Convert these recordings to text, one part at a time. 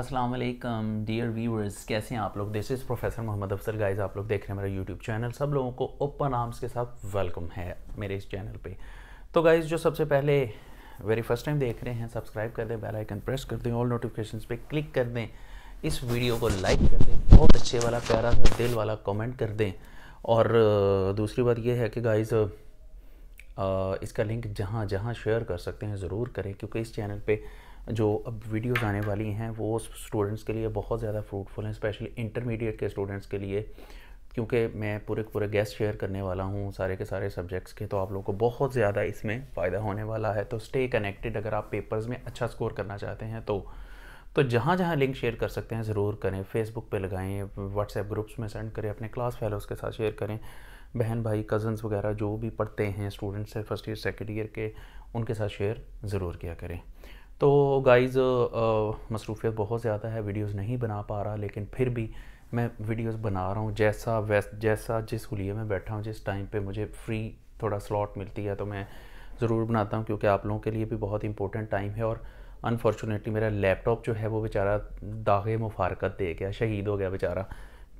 अस्सलाम वालेकुम dear viewers कैसे हैं आप लोग दिस इज़ प्रोफेसर मोहम्मद अफसर गाइस आप लोग देख रहे हैं मेरा यूट्यूब चैनल सब लोगों को ओपन आर्म्स के साथ वेलकम है मेरे इस चैनल पे तो गाइस जो सबसे पहले वेरी फर्स्ट टाइम देख रहे हैं सब्सक्राइब कर दें बेल आइकन प्रेस कर दें ऑल नोटिफिकेशन पे क्लिक कर दें इस वीडियो को लाइक कर दें बहुत अच्छे वाला प्यारा सा दिल वाला कॉमेंट कर दें और दूसरी बात यह है कि गाइज़ इसका लिंक जहाँ जहाँ शेयर कर सकते हैं ज़रूर करें क्योंकि इस चैनल पर जो अब वीडियोस आने वाली हैं वो स्टूडेंट्स के लिए बहुत ज़्यादा फ्रूटफुल हैं स्पेशली इंटरमीडिएट के स्टूडेंट्स के लिए क्योंकि मैं पूरे पूरे गेस्ट शेयर करने वाला हूँ सारे के सारे सब्जेक्ट्स के तो आप लोगों को बहुत ज़्यादा इसमें फ़ायदा होने वाला है तो स्टे कनेक्टेड अगर आप पेपर्स में अच्छा स्कोर करना चाहते हैं तो तो जहाँ जहाँ लिंक शेयर कर सकते हैं ज़रूर करें फेसबुक पे लगाएं व्हाट्सएप ग्रुप्स में सेंड करें अपने क्लास फेलोज़ के साथ शेयर करें बहन भाई कज़न्स वगैरह जो भी पढ़ते हैं स्टूडेंट्स हैं फर्स्ट ईयर सेकेंड ईयर के उनके साथ शेयर ज़रूर किया करें तो गाइज़ मसरूफियत बहुत ज़्यादा है वीडियोस नहीं बना पा रहा लेकिन फिर भी मैं वीडियोस बना रहा हूँ जैसा वैस जैसा जिस हुए में बैठा हूँ जिस टाइम पे मुझे फ्री थोड़ा स्लॉट मिलती है तो मैं ज़रूर बनाता हूँ क्योंकि आप लोगों के लिए भी बहुत इंपॉर्टेंट टाइम है और अनफॉर्चुनेटली मेरा लैपटॉप जो है वो बेचारा दागे मुफारकत दे गया शहीद हो गया बेचारा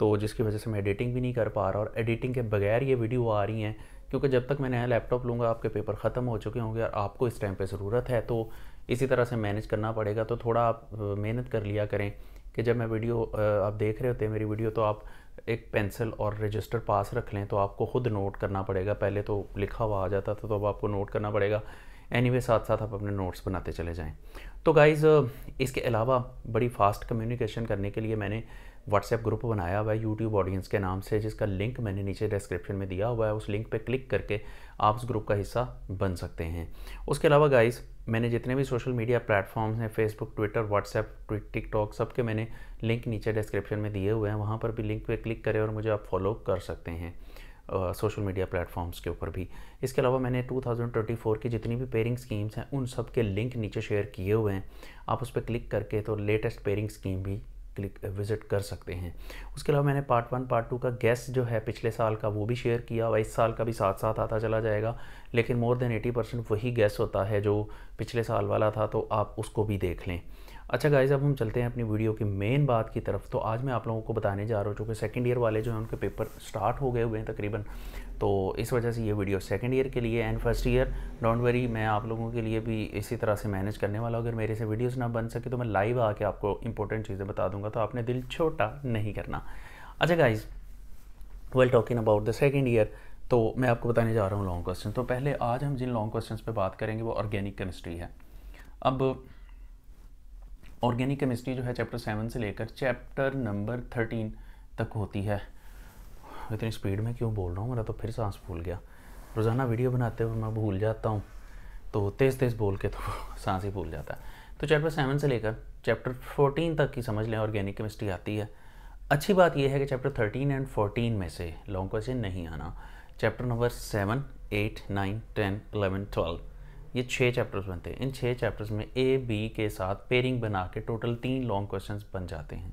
तो जिसकी वजह से मैं एडिटिंग भी नहीं कर पा रहा और एडिटिंग के बगैर ये वीडियो आ रही हैं क्योंकि जब तक मैं नया लैपटॉप लूँगा आपके पेपर ख़त्म हो चुके होंगे और आपको इस टाइम पर ज़रूरत है तो इसी तरह से मैनेज करना पड़ेगा तो थोड़ा आप मेहनत कर लिया करें कि जब मैं वीडियो आप देख रहे होते हैं मेरी वीडियो तो आप एक पेंसिल और रजिस्टर पास रख लें तो आपको खुद नोट करना पड़ेगा पहले तो लिखा हुआ आ जाता था तो अब आपको नोट करना पड़ेगा एनी anyway, साथ साथ आप अपने नोट्स बनाते चले जाएँ तो गाइज़ इसके अलावा बड़ी फास्ट कम्युनिकेशन करने के लिए मैंने व्हाट्सएप ग्रुप बनाया हुआ है यूट्यूब ऑडियंस के नाम से जिसका लिंक मैंने नीचे डिस्क्रिप्शन में दिया हुआ है उस लिंक पर क्लिक करके आप उस ग्रुप का हिस्सा बन सकते हैं उसके अलावा गाइस मैंने जितने भी सोशल मीडिया प्लेटफॉर्म्स हैं फेसबुक ट्विटर व्हाट्सएप टिकटॉक सब के मैंने लिंक नीचे डिस्क्रिप्शन में दिए हुए हैं वहाँ पर भी लिंक पर क्लिक करें और मुझे आप फॉलो कर सकते हैं सोशल मीडिया प्लेटफॉर्म्स के ऊपर भी इसके अलावा मैंने 2024 की जितनी भी पेयरिंग स्कीम्स हैं उन सब के लिंक नीचे शेयर किए हुए हैं आप उस पर क्लिक करके तो लेटेस्ट पेयरिंग स्कीम भी क्लिक विज़िट uh, कर सकते हैं उसके अलावा मैंने पार्ट वन पार्ट टू का गैस जो है पिछले साल का वो भी शेयर किया और इस साल का भी साथ साथ आता चला जाएगा लेकिन मोर देन एटी परसेंट वही गैस होता है जो पिछले साल वाला था तो आप उसको भी देख लें अच्छा गाइज अब हम चलते हैं अपनी वीडियो की मेन बात की तरफ तो आज मैं आप लोगों को बताने जा रहा हूँ चूँकि सेकेंड ईयर वाले जो हैं उनके पेपर स्टार्ट हो गए हुए हैं तकरीबन तो इस वजह से ये वीडियो सेकेंड ईयर के लिए and first year don't worry मैं आप लोगों के लिए भी इसी तरह से मैनेज करने वाला हूँ अगर मेरे से वीडियोज़ ना बन सके तो मैं लाइव आके आपको इंपॉर्टेंट चीज़ें बता दूंगा तो आपने दिल छोटा नहीं करना अच्छा guys well talking about the second year तो मैं आपको बताने जा रहा हूँ लॉन्ग क्वेश्चन तो पहले आज हम जिन लॉन्ग क्वेश्चन पर बात करेंगे वो ऑर्गेनिक केमिस्ट्री है अब ऑर्गेनिक केमिस्ट्री जो है चैप्टर सेवन से लेकर चैप्टर नंबर थर्टीन तक होती है इतनी स्पीड में क्यों बोल रहा हूँ मेरा तो फिर सांस फूल गया रोज़ाना वीडियो बनाते हुए मैं भूल जाता हूँ तो तेज़ तेज़ बोल के तो सांस ही भूल जाता है तो चैप्टर सेवन से लेकर चैप्टर फोर्टीन तक की समझ लें ऑर्गेनिक केमिस्ट्री आती है अच्छी बात यह है कि चैप्टर थर्टीन एंड फोर्टीन में से लॉन्ग क्वेश्चन नहीं आना chapter number seven eight nine ten eleven twelve ये छः चैप्टर्स बनते हैं इन छः चैप्टर्स में ए बी के साथ पेयरिंग बना के टोटल तीन लॉन्ग क्वेश्चन बन जाते हैं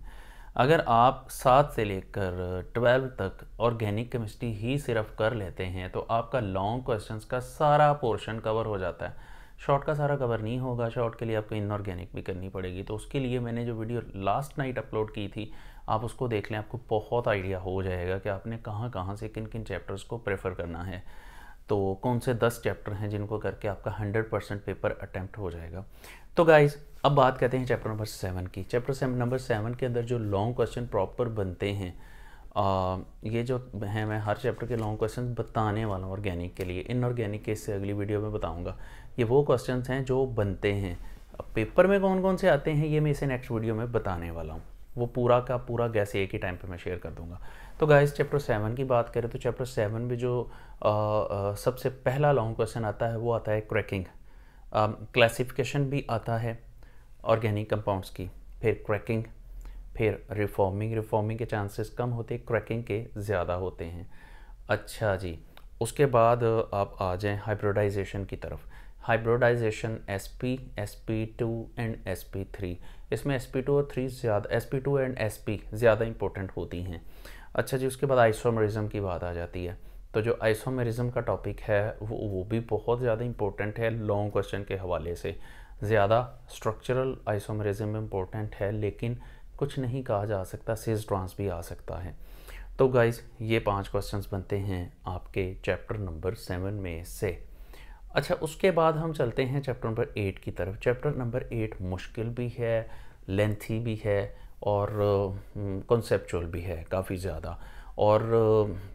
अगर आप सात से लेकर ट्वेल्व तक ऑर्गेनिक केमिस्ट्री ही सिर्फ कर लेते हैं तो आपका लॉन्ग क्वेश्चंस का सारा पोर्शन कवर हो जाता है शॉर्ट का सारा कवर नहीं होगा शॉर्ट के लिए आपको इनऑर्गेनिक भी करनी पड़ेगी तो उसके लिए मैंने जो वीडियो लास्ट नाइट अपलोड की थी आप उसको देख लें आपको बहुत आइडिया हो जाएगा कि आपने कहाँ कहाँ से किन किन चैप्टर्स को प्रेफर करना है तो कौन से दस चैप्टर हैं जिनको करके आपका हंड्रेड परसेंट पेपर अटैम्प्ट हो जाएगा तो गाइज अब बात करते हैं चैप्टर नंबर सेवन की चैप्टर सेवन नंबर सेवन के अंदर जो लॉन्ग क्वेश्चन प्रॉपर बनते हैं आ, ये जो है मैं हर चैप्टर के लॉन्ग क्वेश्चन बताने वाला हूँ ऑर्गेनिक के लिए इनऑर्गेनिक केस से अगली वीडियो में बताऊँगा ये वो क्वेश्चन हैं जो बनते हैं पेपर में कौन कौन से आते हैं ये मैं इसे नेक्स्ट वीडियो में बताने वाला हूँ वो पूरा का पूरा गैस एक ही टाइम पे मैं शेयर कर दूंगा तो गाइस चैप्टर सेवन की बात करें तो चैप्टर सेवन में जो आ, आ, सबसे पहला लॉन्ग क्वेश्चन आता है वो आता है क्रैकिंग क्लासिफिकेशन भी आता है ऑर्गेनिक कंपाउंड्स की फिर क्रैकिंग फिर रिफॉर्मिंग रिफॉर्मिंग के चांसेस कम होते हैं क्रैकिंग के ज़्यादा होते हैं अच्छा जी उसके बाद आप आ जाएँ हाइब्रोडाइजेशन की तरफ hybridisation S S P P two and S P three इसमें एस पी टू और थ्री ज़्यादा S P two and S P ज़्यादा इंपॉर्टेंट होती हैं अच्छा जी उसके बाद आइसोमेरिज्म की बात आ जाती है तो जो आइसोमेरिज्म का टॉपिक है वो वो भी बहुत ज़्यादा इंपॉर्टेंट है लॉन्ग क्वेश्चन के हवाले से ज़्यादा स्ट्रक्चरल आइसोमेरिज्म इंपॉर्टेंट है लेकिन कुछ नहीं कहा जा सकता सीज ट्रांस भी आ सकता है तो गाइज़ ये पांच क्वेश्चंस बनते हैं आपके चैप्टर नंबर सेवन में से अच्छा उसके बाद हम चलते हैं चैप्टर नंबर एट की तरफ चैप्टर नंबर एट मुश्किल भी है लेंथी भी है और कॉन्सेप्चुअल हम्म, भी है काफ़ी ज़्यादा और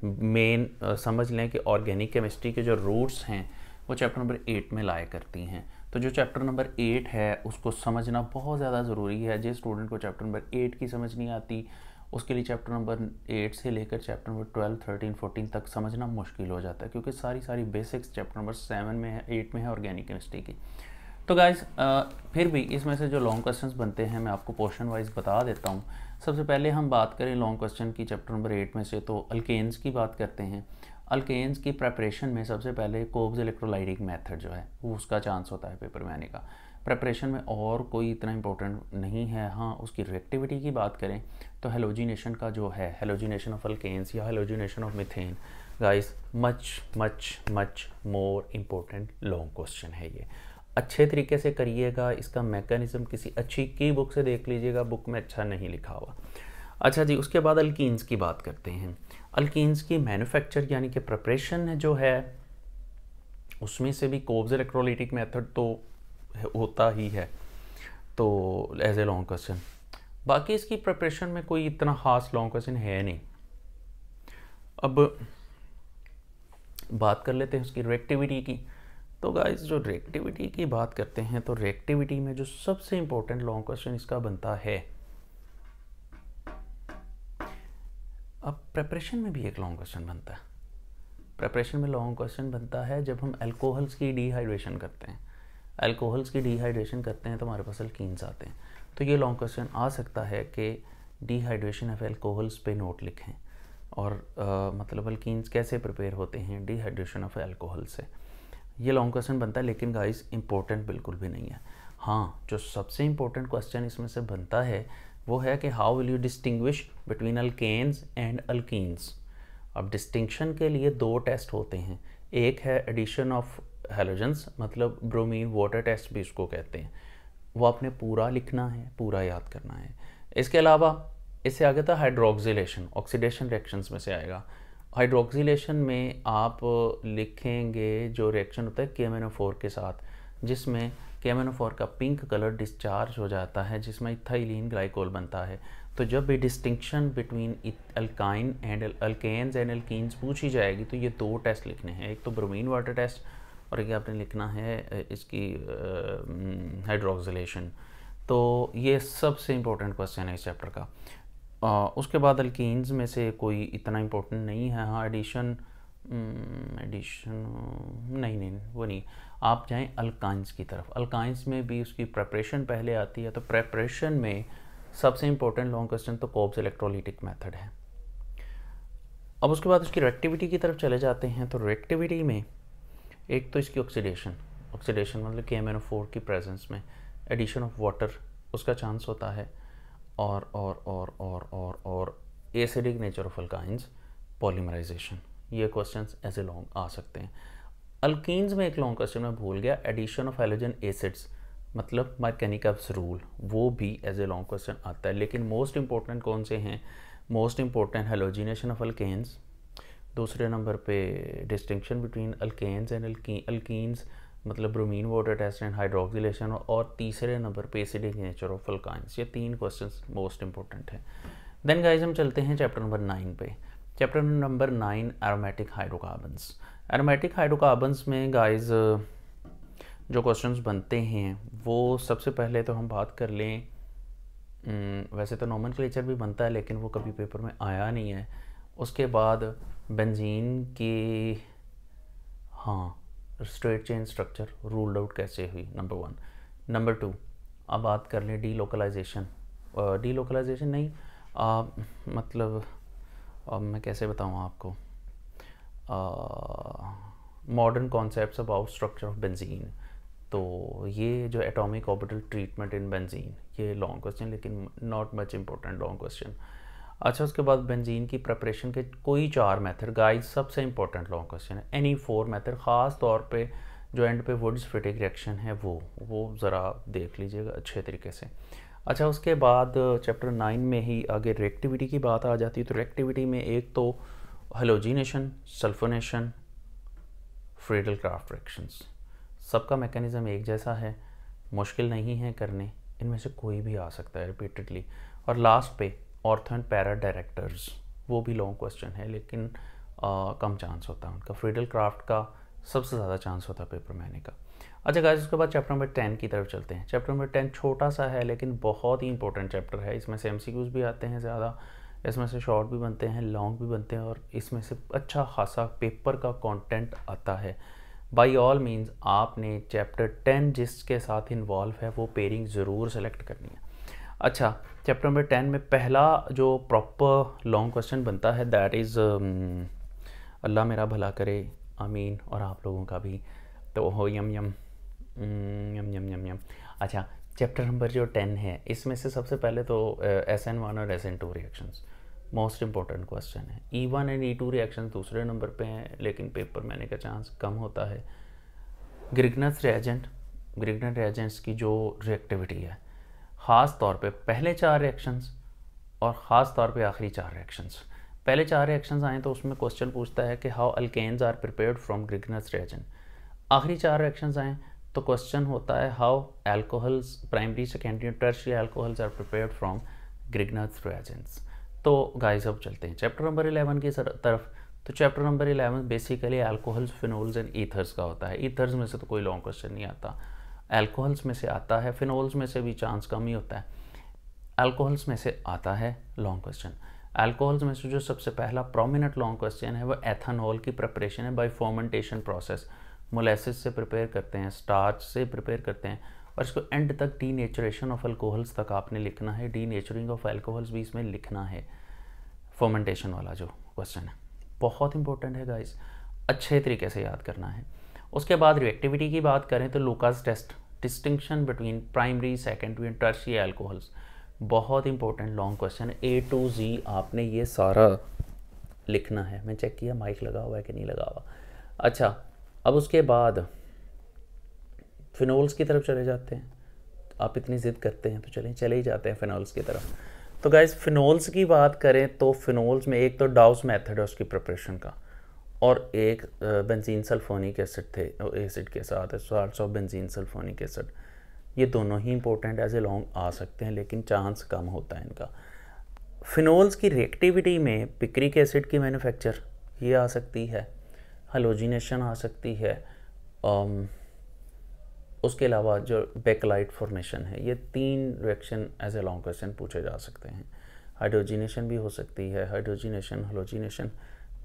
मेन समझ लें कि ऑर्गेनिक केमिस्ट्री के जो रूट्स हैं वो चैप्टर नंबर एट में लाया करती हैं तो जो चैप्टर नंबर एट है उसको समझना बहुत ज़्यादा ज़रूरी है जिस स्टूडेंट को चैप्टर नंबर एट की समझ नहीं आती उसके लिए चैप्टर नंबर एट से लेकर chapter number twelve thirteen fourteen तक समझना मुश्किल हो जाता है क्योंकि सारी सारी बेसिक्स चैप्टर नंबर सेवन में है एट में है ऑर्गेनिक केमिस्ट्री की तो गाइज फिर भी इसमें से जो लॉन्ग क्वेश्चन बनते हैं मैं आपको पोर्शन वाइज बता देता हूँ सबसे पहले हम बात करें लॉन्ग क्वेश्चन की चैप्टर नंबर एट में से तो अल्केन्स की बात करते हैं अल्केन्स की प्रेपरेशन में सबसे पहले कोब्स इलेक्ट्रोलाइटिक मेथड जो है उसका चांस होता है पेपर में आने का प्रेपरेशन में और कोई इतना इंपॉर्टेंट नहीं है हाँ उसकी रिएक्टिविटी की बात करें तो हेलोजिनेशन का जो है हेलोजिनेशन ऑफ अल्केन्स या halogenation of methane guys much much much more important long question है ये अच्छे तरीके से करिएगा इसका मैकेनिज़्म किसी अच्छी की बुक से देख लीजिएगा बुक में अच्छा नहीं लिखा हुआ अच्छा जी उसके बाद अल्किन्स की बात करते हैं अल्किन्स की मैन्युफैक्चर यानी कि प्रपरेशन जो है उसमें से भी कोब्स इलेक्ट्रोलिटिक मेथड तो होता ही है तो एज ए लॉन्ग क्वेश्चन बाकी इसकी प्रिपरेशन में कोई इतना ख़ास लॉन्ग क्वेश्चन है नहीं अब बात कर लेते हैं उसकी रिएक्टिविटी की तो गाइस जो रिएक्टिविटी की बात करते हैं तो रिएक्टिविटी में जो सबसे इंपॉर्टेंट लॉन्ग क्वेश्चन इसका बनता है अब प्रेपरेशन में भी एक लॉन्ग क्वेश्चन बनता है प्रेपरेशन में लॉन्ग क्वेश्चन बनता है जब हम एल्कोहल्स की डिहाइड्रेशन करते हैं अल्कोहल्स की डिहाइड्रेशन करते हैं तो हमारे पास अल्किन्स आते हैं तो ये लॉन्ग क्वेश्चन आ सकता है कि डिहाइड्रेशन ऑफ एल्कोहल्स पे नोट लिखें और आ, मतलब अल्किन्स कैसे प्रिपेयर होते हैं डिहाइड्रेशन ऑफ एल्कोहल से ये लॉन्ग क्वेश्चन बनता है लेकिन गाइस इंपॉर्टेंट बिल्कुल भी नहीं है हाँ जो सबसे इंपॉर्टेंट क्वेश्चन इसमें से बनता है वो है कि how will you distinguish between alkanes and alkynes अब डिस्टिंक्शन के लिए दो टेस्ट होते हैं एक है एडिशन ऑफ हेलोजेंस मतलब ब्रोमीन वाटर टेस्ट भी इसको कहते हैं वो आपने पूरा लिखना है पूरा याद करना है इसके अलावा इससे आगे था हाइड्रोक्सिलेशन ऑक्सीडेशन रिएक्शंस में से आएगा हाइड्रोक्सिलेशन में आप लिखेंगे जो रिएक्शन होता है के के साथ जिसमें के का पिंक कलर डिस्चार्ज हो जाता है जिसमें इथाइलिन ग्लाइकोल बनता है तो जब भी distinction between alkyne and alkanes and alkenes पूछी जाएगी तो ये दो टेस्ट लिखने हैं एक तो ब्रोमीन वाटर टेस्ट और ये आपने लिखना है इसकी हाइड्रोक्सिलेशन हम्म, तो ये सबसे इम्पोर्टेंट क्वेश्चन है इस चैप्टर का आ, उसके बाद अल्किन्स में से कोई इतना इम्पोर्टेंट नहीं है हाँ एडिशन एडिशन हम्म, नहीं नहीं वो नहीं आप जाएं अल्काइंस की तरफ अल्काइंस में भी उसकी प्रेपरेशन पहले आती है तो प्रेपरेशन में सबसे इम्पोर्टेंट लॉन्ग क्वेश्चन तो कोब्स इलेक्ट्रोलिटिक मेथड है अब उसके बाद उसकी रिएक्टिविटी की तरफ चले जाते हैं तो रिएक्टिविटी में एक तो इसकी ऑक्सीडेशन ऑक्सीडेशन मतलब के एम फोर की प्रेजेंस में एडिशन ऑफ वाटर उसका चांस होता है और और और और और और acidic nature of alkynes polymerisation ये क्वेश्चंस ऐसे लॉन्ग आ सकते हैं अल्कीन्स में एक लॉन्ग क्वेश्चन में भूल गया एडिशन ऑफ एलोजन एसिड्स मतलब मैकेनिकल्स रूल वो भी एज ए लॉन्ग क्वेश्चन आता है लेकिन मोस्ट इंपॉर्टेंट कौन से हैं most important halogenation of alkanes दूसरे नंबर पे डिस्टिंक्शन बिटवीन अल्केन्स एंड अल्कीस मतलब bromine water test and hydroxylation और तीसरे नंबर पे एसिडिक नेचर ऑफ अल्काइंस ये तीन क्वेश्चन मोस्ट इंपॉर्टेंट हैं देन गाइज हम चलते हैं चैप्टर नंबर नाइन पे chapter number nine aromatic hydrocarbons aromatic hydrocarbons में गाइज जो क्वेश्चंस बनते हैं वो सबसे पहले तो हम बात कर लें वैसे तो क्लेचर भी बनता है लेकिन वो कभी पेपर में आया नहीं है उसके बाद बेंजीन के हाँ straight chain structure ruled out कैसे हुई नंबर वन नंबर टू अब बात कर लें डी लोकलाइजेशन डी लोकलाइजेशन नहीं आ, मतलब अब मैं कैसे बताऊँ आपको modern concept about structure of benzene तो ये जो atomic orbital treatment in benzene ये लॉन्ग क्वेश्चन लेकिन not much important long question अच्छा उसके बाद बेंजीन की प्रपरेशन के कोई चार मेथड गाइड सबसे इंपॉर्टेंट लॉन्ग क्वेश्चन है एनी फोर मेथड ख़ास तौर पे जो एंड पे वुड्स फिटिंग रिएक्शन है वो वो ज़रा देख लीजिएगा अच्छे तरीके से अच्छा उसके बाद चैप्टर नाइन में ही आगे रिएक्टिविटी की बात आ जाती है तो रिएक्टिविटी में एक तो halogenation sulphonation Friedel Crafts reactions सबका मैकेनिज़्म एक जैसा है मुश्किल नहीं है करने इनमें से कोई भी आ सकता है रिपीटडली और लास्ट पे ऑर्थन पैरा डायरेक्टर्स वो भी लॉन्ग क्वेश्चन है लेकिन आ, कम चांस होता है उनका फ्रीडल क्राफ्ट का सबसे ज़्यादा चांस होता है पेपर में आने का अच्छा गाइस उसके बाद चैप्टर नंबर टेन की तरफ चलते हैं चैप्टर नंबर टेन छोटा सा है लेकिन बहुत ही इंपॉर्टेंट चैप्टर है इसमें से एम भी आते हैं ज़्यादा इसमें से शॉर्ट भी बनते हैं लॉन्ग भी बनते हैं और इसमें से अच्छा खासा पेपर का कॉन्टेंट आता है बाई ऑल मीन्स आपने चैप्टर टेन जिसके साथ इन्वॉल्व है वो पेयरिंग ज़रूर सेलेक्ट करनी है अच्छा चैप्टर नंबर टेन में पहला जो प्रॉपर लॉन्ग क्वेश्चन बनता है दैट इज़ um, अल्लाह मेरा भला करे आमीन और आप लोगों का भी तो हो यम यम यम यम यम यम अच्छा चैप्टर नंबर जो टेन है इसमें से सबसे पहले तो एस एन वन और S N two reactions most important question है E one and E two reaction दूसरे नंबर पे हैं लेकिन पेपर मैंने का चांस कम होता है ग्रिगनस रिएजेंट ग्रिगनस रिएजेंट्स की जो रिएक्टिविटी है ख़ास तौर पे पहले चार रिएक्शंस और ख़ास तौर पे आखिरी चार रिएक्शंस पहले चार रिएक्शंस आए तो उसमें क्वेश्चन पूछता है कि how alkanes are prepared from Grignard's reagent आखिरी चार रिएक्शंस आए तो क्वेश्चन होता है how alcohols primary secondary tertiary alcohols are prepared from Grignard's reagents तो गाइस अब चलते हैं चैप्टर नंबर इलेवन की तरफ तो chapter number eleven basically alcohols phenols and ethers का होता है ईथर्स में से तो कोई लॉन्ग क्वेश्चन नहीं आता अल्कोहल्स में से आता है फिनोल्स में से भी चांस कम ही होता है अल्कोहल्स में से आता है लॉन्ग क्वेश्चन अल्कोहल्स में से जो सबसे पहला प्रोमिनेंट लॉन्ग क्वेश्चन है वो एथानॉल की प्रिपरेशन है बाय फॉर्मेंटेशन प्रोसेस मोलेसिस से प्रिपेयर करते हैं स्टार्च से प्रिपेयर करते हैं और इसको एंड तक डी नेचुरेशन ऑफ अल्कोहल्स तक आपने लिखना है डी नेचुरिंग ऑफ एल्कोहल्स भी इसमें लिखना है फॉर्मेंटेशन वाला जो क्वेश्चन है बहुत इंपॉर्टेंट है गाइस अच्छे तरीके से याद करना है उसके बाद रिएक्टिविटी की बात करें तो Lucas test distinction between primary secondary and tertiary alcohols बहुत important long question A to G आपने ये सारा लिखना है मैं चेक किया माइक लगा हुआ है कि नहीं लगा हुआ अच्छा अब उसके बाद फिनोल्स की तरफ चले जाते हैं आप इतनी ज़िद करते हैं तो चलें चले ही जाते हैं फिनोल्स की तरफ तो गाइज फिनोल्स की बात करें तो फिनोल्स में एक तो डाउस मेथड है उसकी प्रिपरेशन का और एक बेंजीन सल्फोनिक एसिड थे एसिड के साथ salt of benzene sulphonic acid ये दोनों ही इंपॉर्टेंट एज ए लॉन्ग आ सकते हैं लेकिन चांस कम होता है इनका फिनोल्स की रिएक्टिविटी में पिक्रिक एसिड की मैन्युफैक्चर ये आ सकती है हलोजिनेशन आ सकती है आम, um, उसके अलावा जो बेकलाइट फॉर्मेशन है ये तीन reaction as a long question पूछे जा सकते हैं हाइड्रोजिनेशन भी हो सकती है हाइड्रोजिनेशन हलोजिनेशन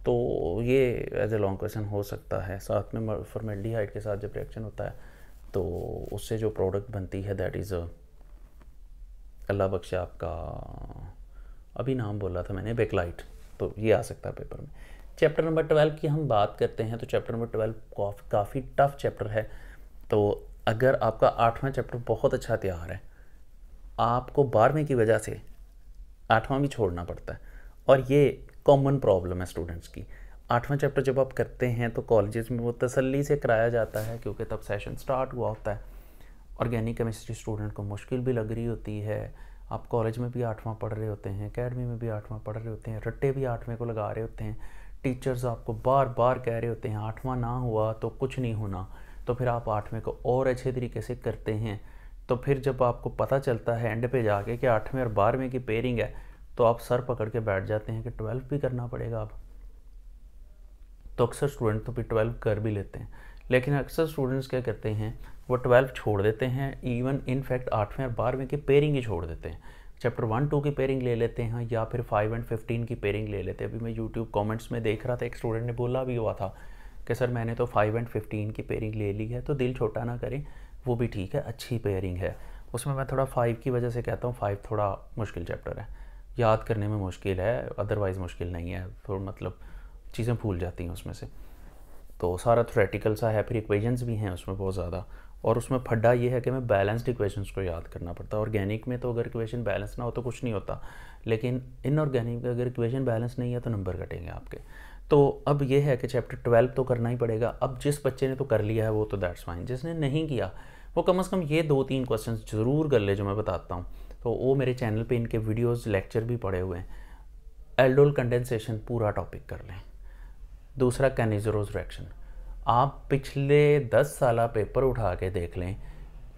तो ये एज ए लॉन्ग क्वेश्चन हो सकता है साथ में फॉर्मेल्डिहाइड के साथ जब रिएक्शन होता है तो उससे जो प्रोडक्ट बनती है दैट इज़ अल्लाह बख्श आपका अभी नाम बोला था मैंने बेकलाइट तो ये आ सकता है पेपर में चैप्टर नंबर ट्वेल्व की हम बात करते हैं तो चैप्टर नंबर ट्वेल्व काफ़ी टफ चैप्टर है तो अगर आपका आठवां चैप्टर बहुत अच्छा तैयार है आपको बारहवें की वजह से आठवां भी छोड़ना पड़ता है और ये कॉमन प्रॉब्लम है स्टूडेंट्स की आठवां चैप्टर जब आप करते हैं तो कॉलेजेस में वो तसल्ली से कराया जाता है क्योंकि तब सेशन स्टार्ट हुआ होता है ऑर्गेनिक केमिस्ट्री स्टूडेंट को मुश्किल भी लग रही होती है आप कॉलेज में भी आठवां पढ़ रहे होते हैं अकेडमी में भी आठवां पढ़ रहे होते हैं रट्टे भी आठवें को लगा रहे होते हैं टीचर्स आपको बार बार कह रहे होते हैं आठवां ना हुआ तो कुछ नहीं होना तो फिर आप आठवें को और अच्छे तरीके से करते हैं तो फिर जब आपको पता चलता है एंड पे जाके कि आठवें और बारहवें की पेयरिंग है तो आप सर पकड़ के बैठ जाते हैं कि ट्वेल्व भी करना पड़ेगा अब तो अक्सर स्टूडेंट तो भी ट्वेल्व कर भी लेते हैं लेकिन अक्सर स्टूडेंट्स क्या करते हैं वो ट्वेल्व छोड़ देते हैं इवन इनफैक्ट आठवें और बारहवें की पेयरिंग ही छोड़ देते हैं चैप्टर वन टू की पेयरिंग ले लेते हैं या फिर फाइव एंड फिफ्टीन की पेयरिंग ले लेते हैं अभी मैं यूट्यूब कॉमेंट्स में देख रहा था एक स्टूडेंट ने बोला भी हुआ था कि सर मैंने तो फाइव एंड फिफ्टीन की पेयरिंग ले ली है तो दिल छोटा ना करें वो भी ठीक है अच्छी पेयरिंग है उसमें मैं थोड़ा फाइव की वजह से कहता हूँ फाइव थोड़ा मुश्किल चैप्टर है याद करने में मुश्किल है अदरवाइज़ मुश्किल नहीं है तो मतलब चीज़ें भूल जाती हैं उसमें से तो सारा थ्रेटिकल सा है फिर इक्वेजन्स भी हैं उसमें बहुत ज़्यादा और उसमें फड्डा ये है कि मैं बैलेंस्ड इक्वेशंस को याद करना पड़ता है ऑर्गेनिक में तो अगर इक्वेशन बैलेंस ना हो तो कुछ नहीं होता लेकिन इनऑर्गेनिक में अगर इक्वेशन बैलेंस नहीं है तो नंबर कटेंगे आपके तो अब ये है कि चैप्टर ट्वेल्व तो करना ही पड़ेगा अब जिस बच्चे ने तो कर लिया है वो तो दैट्स फाइन जिसने नहीं किया वो कम अज़ कम ये दो तीन क्वेश्चन ज़रूर कर ले जो मैं बताता हूँ तो वो मेरे चैनल पे इनके वीडियोस लेक्चर भी पड़े हुए हैं एल्डोल कंडेंसेशन पूरा टॉपिक कर लें दूसरा कैनिजरोज रिएक्शन आप पिछले दस साल पेपर उठा के देख लें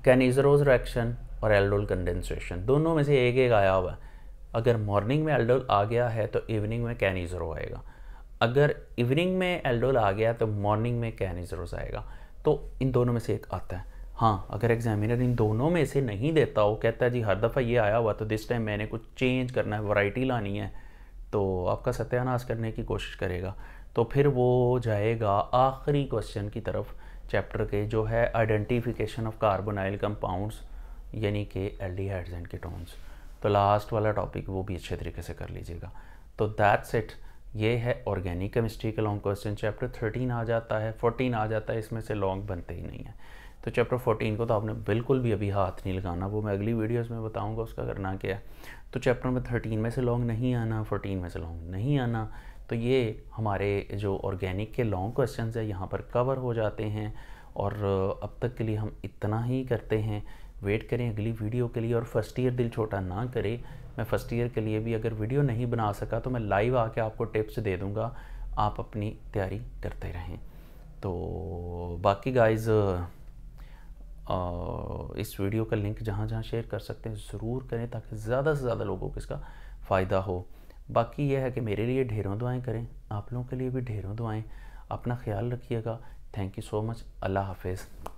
कैनिजरोज रिएक्शन और एल्डोल कंडेंसेशन दोनों में से एक एक आया हुआ है अगर मॉर्निंग में एल्डोल आ गया है तो इवनिंग में कैनिजरो आएगा अगर इवनिंग में एल्डोल आ गया तो मॉर्निंग में कैनिजरोज आएगा तो इन दोनों में से एक आता है हाँ अगर एग्जामिनर इन दोनों में से नहीं देता हो कहता है जी हर दफ़ा ये आया हुआ तो दिस टाइम मैंने कुछ चेंज करना है वैरायटी लानी है तो आपका सत्यानाश करने की कोशिश करेगा तो फिर वो जाएगा आखिरी क्वेश्चन की तरफ चैप्टर के जो है आइडेंटिफिकेशन ऑफ कार्बोनाइल कंपाउंड्स यानी कि aldehydes and ketones तो लास्ट वाला टॉपिक वो भी अच्छे तरीके से कर लीजिएगा तो दैट्स इट ये है ऑर्गेनिक केमिस्ट्री का लॉन्ग क्वेश्चन चैप्टर थर्टीन आ जाता है फोर्टीन आ जाता है इसमें से लॉन्ग बनते ही नहीं है तो चैप्टर 14 को तो आपने बिल्कुल भी अभी हाथ नहीं लगाना वो मैं अगली वीडियोस में बताऊंगा उसका करना क्या है तो चैप्टर में 13 में से लॉन्ग नहीं आना 14 में से लॉन्ग नहीं आना तो ये हमारे जो ऑर्गेनिक के लॉन्ग क्वेश्चन है यहाँ पर कवर हो जाते हैं और अब तक के लिए हम इतना ही करते हैं वेट करें अगली वीडियो के लिए और फर्स्ट ईयर दिल छोटा ना करे मैं फर्स्ट ईयर के लिए भी अगर वीडियो नहीं बना सका तो मैं लाइव आके आपको टिप्स दे दूँगा आप अपनी तैयारी करते रहें तो बाकी गाइज़ और इस वीडियो का लिंक जहाँ जहाँ शेयर कर सकते हैं ज़रूर करें ताकि ज़्यादा से ज़्यादा लोगों को इसका फ़ायदा हो बाकी यह है कि मेरे लिए ढेरों दुआएं करें आप लोगों के लिए भी ढेरों दुआएं अपना ख्याल रखिएगा thank you so much Allah हाफिज़